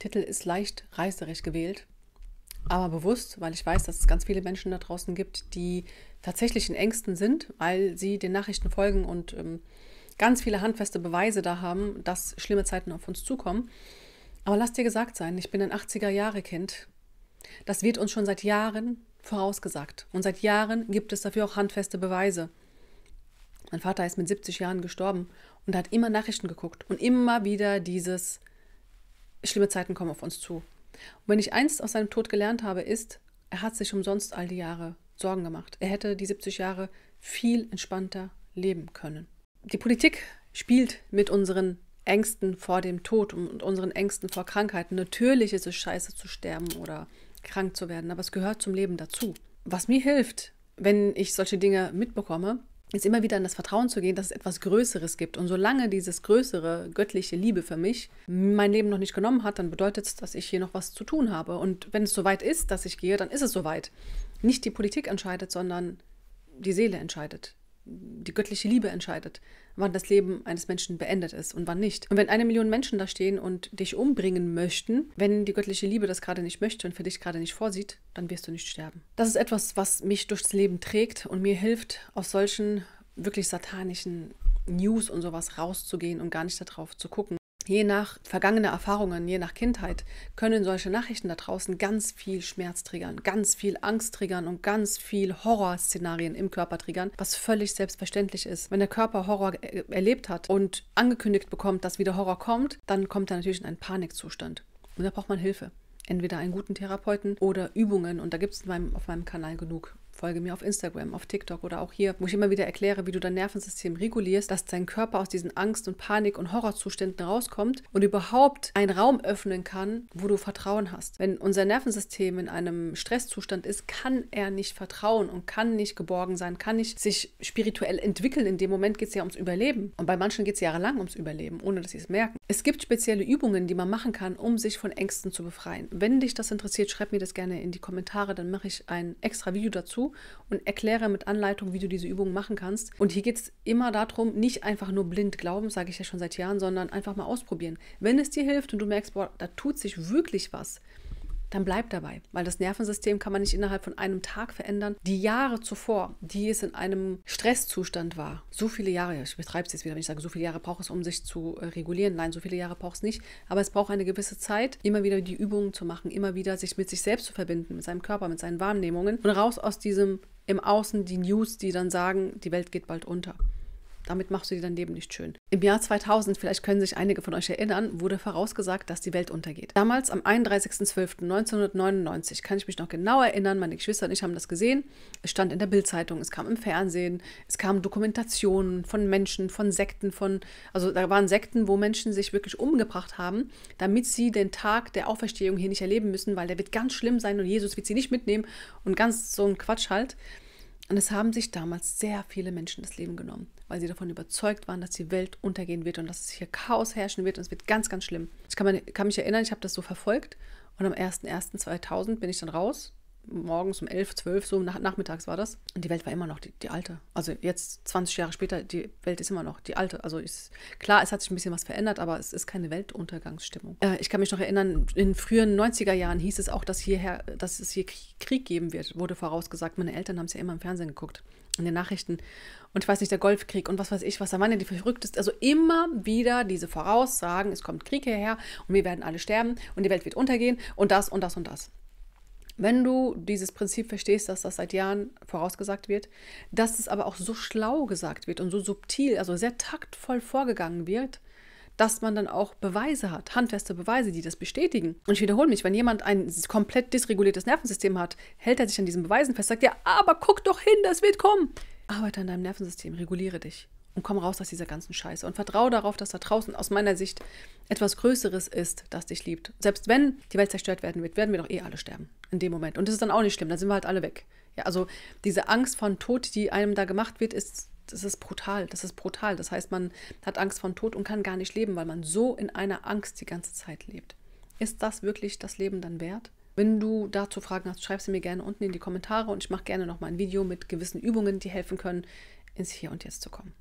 Titel ist leicht reißerisch gewählt, aber bewusst, weil ich weiß, dass es ganz viele Menschen da draußen gibt, die tatsächlich in Ängsten sind, weil sie den Nachrichten folgen und ähm, ganz viele handfeste Beweise da haben, dass schlimme Zeiten auf uns zukommen. Aber lass dir gesagt sein, ich bin ein 80er-Jahre-Kind. Das wird uns schon seit Jahren vorausgesagt. Und seit Jahren gibt es dafür auch handfeste Beweise. Mein Vater ist mit 70 Jahren gestorben und hat immer Nachrichten geguckt und immer wieder dieses schlimme Zeiten kommen auf uns zu. Und wenn ich eins aus seinem Tod gelernt habe, ist, er hat sich umsonst all die Jahre Sorgen gemacht. Er hätte die 70 Jahre viel entspannter leben können. Die Politik spielt mit unseren Ängsten vor dem Tod und unseren Ängsten vor Krankheiten. Natürlich ist es scheiße zu sterben oder krank zu werden, aber es gehört zum Leben dazu. Was mir hilft, wenn ich solche Dinge mitbekomme, ist immer wieder in das Vertrauen zu gehen, dass es etwas Größeres gibt. Und solange dieses größere, göttliche Liebe für mich mein Leben noch nicht genommen hat, dann bedeutet es, dass ich hier noch was zu tun habe. Und wenn es soweit ist, dass ich gehe, dann ist es soweit. Nicht die Politik entscheidet, sondern die Seele entscheidet die göttliche Liebe entscheidet, wann das Leben eines Menschen beendet ist und wann nicht. Und wenn eine Million Menschen da stehen und dich umbringen möchten, wenn die göttliche Liebe das gerade nicht möchte und für dich gerade nicht vorsieht, dann wirst du nicht sterben. Das ist etwas, was mich durchs Leben trägt und mir hilft, aus solchen wirklich satanischen News und sowas rauszugehen und gar nicht darauf zu gucken. Je nach vergangener Erfahrungen, je nach Kindheit können solche Nachrichten da draußen ganz viel Schmerz triggern, ganz viel Angst triggern und ganz viel Horrorszenarien im Körper triggern, was völlig selbstverständlich ist. Wenn der Körper Horror äh, erlebt hat und angekündigt bekommt, dass wieder Horror kommt, dann kommt er natürlich in einen Panikzustand. Und da braucht man Hilfe. Entweder einen guten Therapeuten oder Übungen. Und da gibt es auf meinem Kanal genug folge mir auf Instagram, auf TikTok oder auch hier, wo ich immer wieder erkläre, wie du dein Nervensystem regulierst, dass dein Körper aus diesen Angst- und Panik- und Horrorzuständen rauskommt und überhaupt einen Raum öffnen kann, wo du Vertrauen hast. Wenn unser Nervensystem in einem Stresszustand ist, kann er nicht vertrauen und kann nicht geborgen sein, kann nicht sich spirituell entwickeln. In dem Moment geht es ja ums Überleben. Und bei manchen geht es jahrelang ums Überleben, ohne dass sie es merken. Es gibt spezielle Übungen, die man machen kann, um sich von Ängsten zu befreien. Wenn dich das interessiert, schreib mir das gerne in die Kommentare, dann mache ich ein extra Video dazu und erkläre mit Anleitung, wie du diese Übungen machen kannst. Und hier geht es immer darum, nicht einfach nur blind glauben, sage ich ja schon seit Jahren, sondern einfach mal ausprobieren. Wenn es dir hilft und du merkst, boah, da tut sich wirklich was, dann bleib dabei, weil das Nervensystem kann man nicht innerhalb von einem Tag verändern. Die Jahre zuvor, die es in einem Stresszustand war, so viele Jahre, ich betreibe es jetzt wieder, wenn ich sage, so viele Jahre braucht es, um sich zu äh, regulieren. Nein, so viele Jahre braucht es nicht, aber es braucht eine gewisse Zeit, immer wieder die Übungen zu machen, immer wieder sich mit sich selbst zu verbinden, mit seinem Körper, mit seinen Wahrnehmungen und raus aus diesem im Außen die News, die dann sagen, die Welt geht bald unter. Damit machst du dir dein Leben nicht schön. Im Jahr 2000, vielleicht können sich einige von euch erinnern, wurde vorausgesagt, dass die Welt untergeht. Damals am 31.12.1999 kann ich mich noch genau erinnern, meine Geschwister und ich haben das gesehen. Es stand in der Bildzeitung, es kam im Fernsehen, es kamen Dokumentationen von Menschen, von Sekten, von also da waren Sekten, wo Menschen sich wirklich umgebracht haben, damit sie den Tag der Auferstehung hier nicht erleben müssen, weil der wird ganz schlimm sein und Jesus wird sie nicht mitnehmen und ganz so ein Quatsch halt. Und es haben sich damals sehr viele Menschen das Leben genommen, weil sie davon überzeugt waren, dass die Welt untergehen wird und dass es hier Chaos herrschen wird und es wird ganz, ganz schlimm. Ich kann, kann mich erinnern, ich habe das so verfolgt und am 01.01.2000 bin ich dann raus morgens um 11, 12, so nach, nachmittags war das. Und die Welt war immer noch die, die alte. Also jetzt 20 Jahre später, die Welt ist immer noch die alte. Also ist, klar, es hat sich ein bisschen was verändert, aber es ist keine Weltuntergangsstimmung. Äh, ich kann mich noch erinnern, in frühen 90er Jahren hieß es auch, dass, hierher, dass es hier Krieg geben wird, wurde vorausgesagt. Meine Eltern haben es ja immer im Fernsehen geguckt, in den Nachrichten. Und ich weiß nicht, der Golfkrieg und was weiß ich, was da waren ja die verrücktesten. Also immer wieder diese Voraussagen, es kommt Krieg hierher und wir werden alle sterben und die Welt wird untergehen und das und das und das wenn du dieses Prinzip verstehst, dass das seit Jahren vorausgesagt wird, dass es aber auch so schlau gesagt wird und so subtil, also sehr taktvoll vorgegangen wird, dass man dann auch Beweise hat, handfeste Beweise, die das bestätigen. Und ich wiederhole mich, wenn jemand ein komplett dysreguliertes Nervensystem hat, hält er sich an diesen Beweisen fest, sagt ja, aber guck doch hin, das wird kommen. Arbeite an deinem Nervensystem, reguliere dich und komm raus aus dieser ganzen Scheiße und vertraue darauf, dass da draußen aus meiner Sicht etwas Größeres ist, das dich liebt. Selbst wenn die Welt zerstört werden wird, werden wir doch eh alle sterben in dem Moment. Und das ist dann auch nicht schlimm, dann sind wir halt alle weg. Ja, also diese Angst von Tod, die einem da gemacht wird, ist das ist brutal, das ist brutal. Das heißt, man hat Angst von Tod und kann gar nicht leben, weil man so in einer Angst die ganze Zeit lebt. Ist das wirklich das Leben dann wert? Wenn du dazu Fragen hast, schreib sie mir gerne unten in die Kommentare und ich mache gerne nochmal ein Video mit gewissen Übungen, die helfen können, ins Hier und Jetzt zu kommen.